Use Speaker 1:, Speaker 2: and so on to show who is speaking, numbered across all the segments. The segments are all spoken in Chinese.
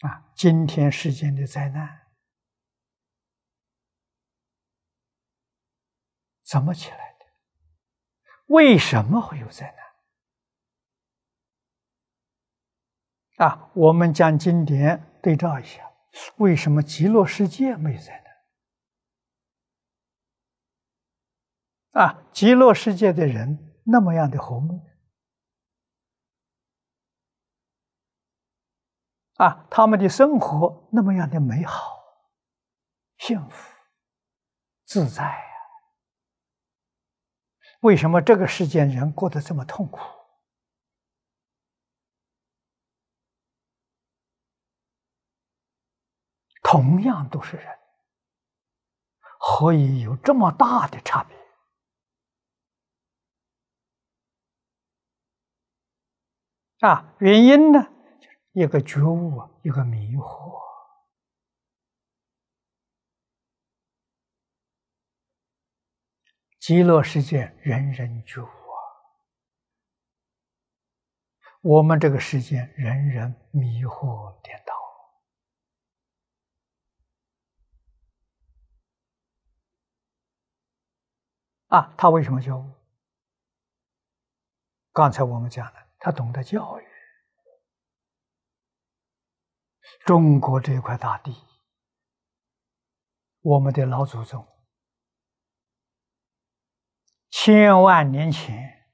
Speaker 1: 啊，今天世间的灾难怎么起来的？为什么会有灾难？啊，我们将经典对照一下，为什么极乐世界没有灾难？啊，极乐世界的人那么样的和睦。啊，他们的生活那么样的美好、幸福、自在啊。为什么这个世界人过得这么痛苦？同样都是人，何以有这么大的差别？啊，原因呢？一个觉悟，一个迷惑。极乐世界人人觉悟，我们这个世界人人迷惑颠倒。啊，他为什么就？刚才我们讲了，他懂得教育。中国这块大地，我们的老祖宗千万年前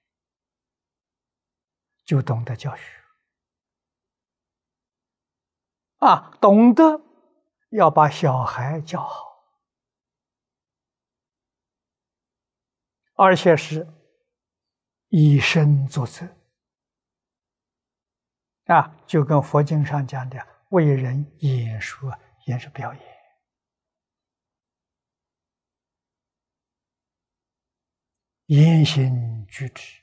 Speaker 1: 就懂得教学啊，懂得要把小孩教好，而且是以身作则啊，就跟佛经上讲的。为人演说、演说表演、言行举止，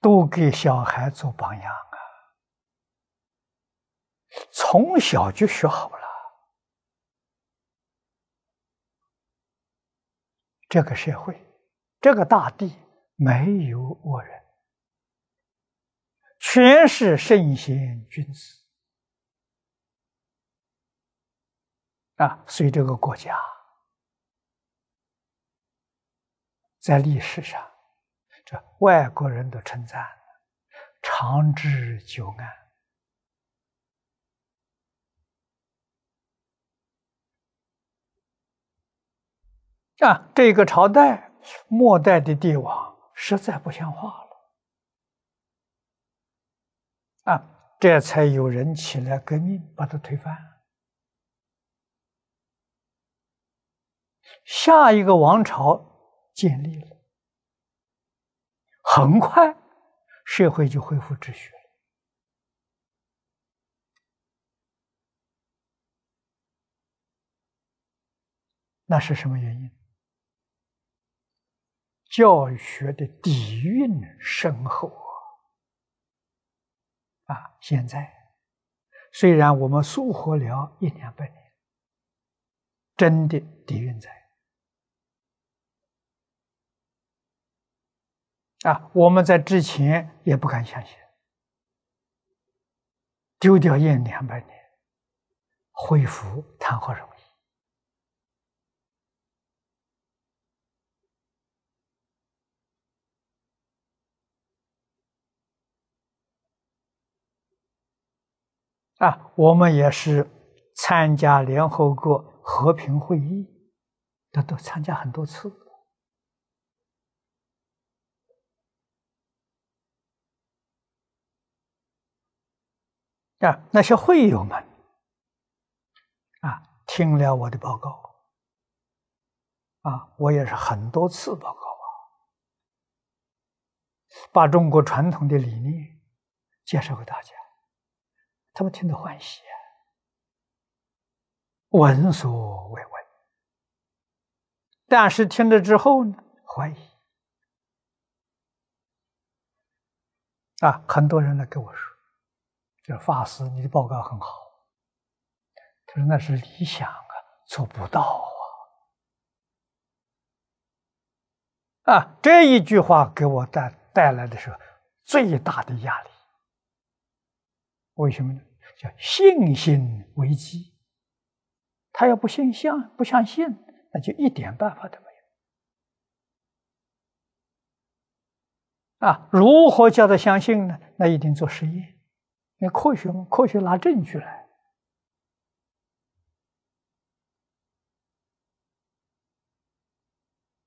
Speaker 1: 都给小孩做榜样啊！从小就学好了，这个社会、这个大地没有恶人，全是圣贤君子。啊，所以这个国家在历史上，这外国人都称赞长治久安。啊，这个朝代末代的帝王实在不像话了。啊，这才有人起来革命，把他推翻。下一个王朝建立了，很快社会就恢复秩序了。那是什么原因？教育学的底蕴深厚啊！啊，现在虽然我们疏活了一两百年，真的底蕴在。啊，我们在之前也不敢相信，丢掉烟两百年，恢复谈何容易？啊，我们也是参加联合国和平会议，都都参加很多次。那些会友们啊，听了我的报告，啊，我也是很多次报告啊，把中国传统的理念介绍给大家，他们听得欢喜啊，闻所未闻。但是听了之后呢，怀疑啊，很多人来跟我说。这法师，你的报告很好。他说那是理想啊，做不到啊。啊，这一句话给我带带来的是最大的压力。为什么？呢？叫信心危机。他要不信相，不相信，那就一点办法都没有。啊，如何叫他相信呢？那一定做实验。你科学嘛，科学拿证据来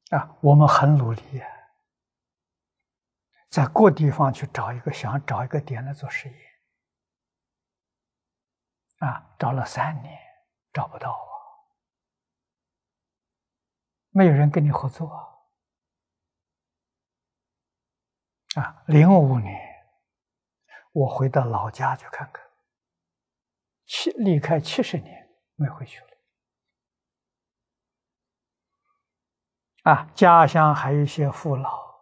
Speaker 1: 啊！我们很努力，在各地方去找一个想找一个点来做实验啊！找了三年找不到啊，没有人跟你合作啊！啊，零五年。我回到老家去看看，七离开七十年没回去了，啊，家乡还有一些父老，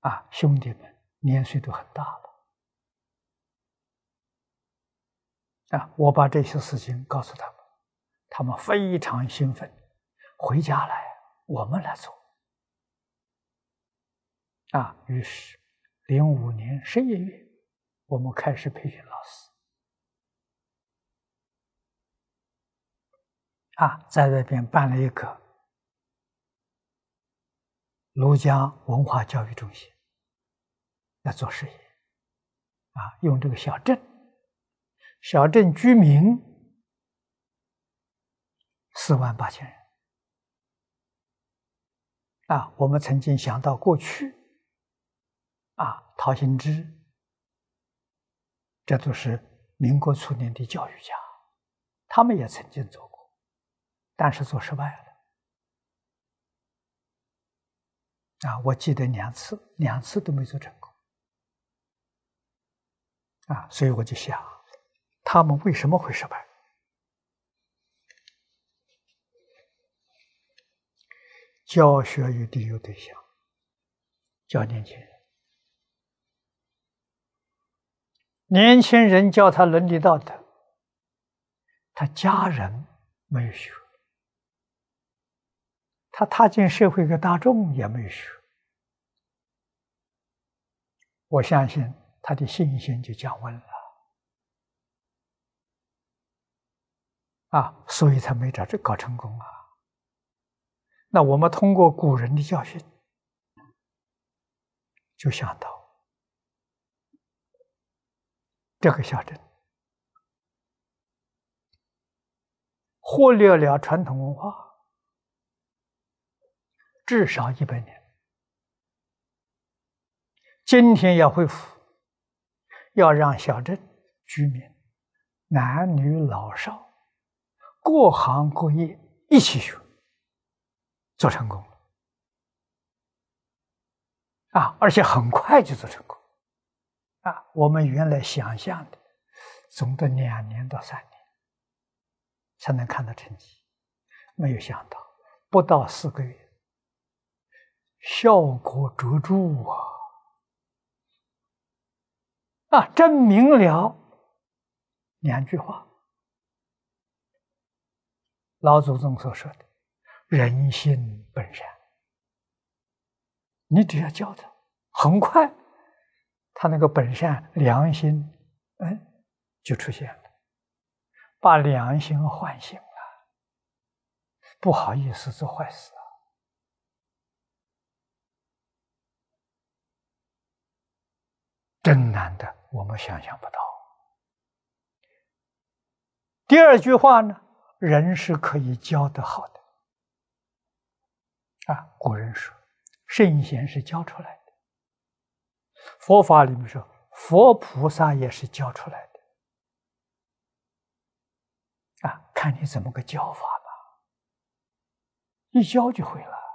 Speaker 1: 啊，兄弟们年岁都很大了，啊，我把这些事情告诉他们，他们非常兴奋，回家来，我们来做。啊，于是，零五年十一月，我们开始培训老师，啊，在那边办了一个庐江文化教育中心，来做事业，啊，用这个小镇，小镇居民四万八千人，啊，我们曾经想到过去。陶行知，这都是民国初年的教育家，他们也曾经做过，但是做失败了。啊，我记得两次，两次都没做成功。啊，所以我就想，他们为什么会失败？教学与第一个对象，教年轻人。年轻人教他伦理道德，他家人没有学，他踏进社会的大众也没有学，我相信他的信心就降温了，啊，所以才没找这搞成功啊。那我们通过古人的教训，就想到。这个小镇忽略了传统文化至少一百年，今天要恢复，要让小镇居民男女老少各行各业一起学，做成功了啊！而且很快就做成。我们原来想象的，总得两年到三年才能看到成绩，没有想到不到四个月，效果卓著啊！啊，真明了两句话，老祖宗所说的“人心本善”，你只要教他，很快。他那个本善良心，哎，就出现了，把良心唤醒了，不好意思做坏事啊。真难得，我们想象不到。第二句话呢，人是可以教的好的，啊，古人说，圣贤是教出来。的。佛法里面说，佛菩萨也是教出来的，啊，看你怎么个教法吧，一教就会了。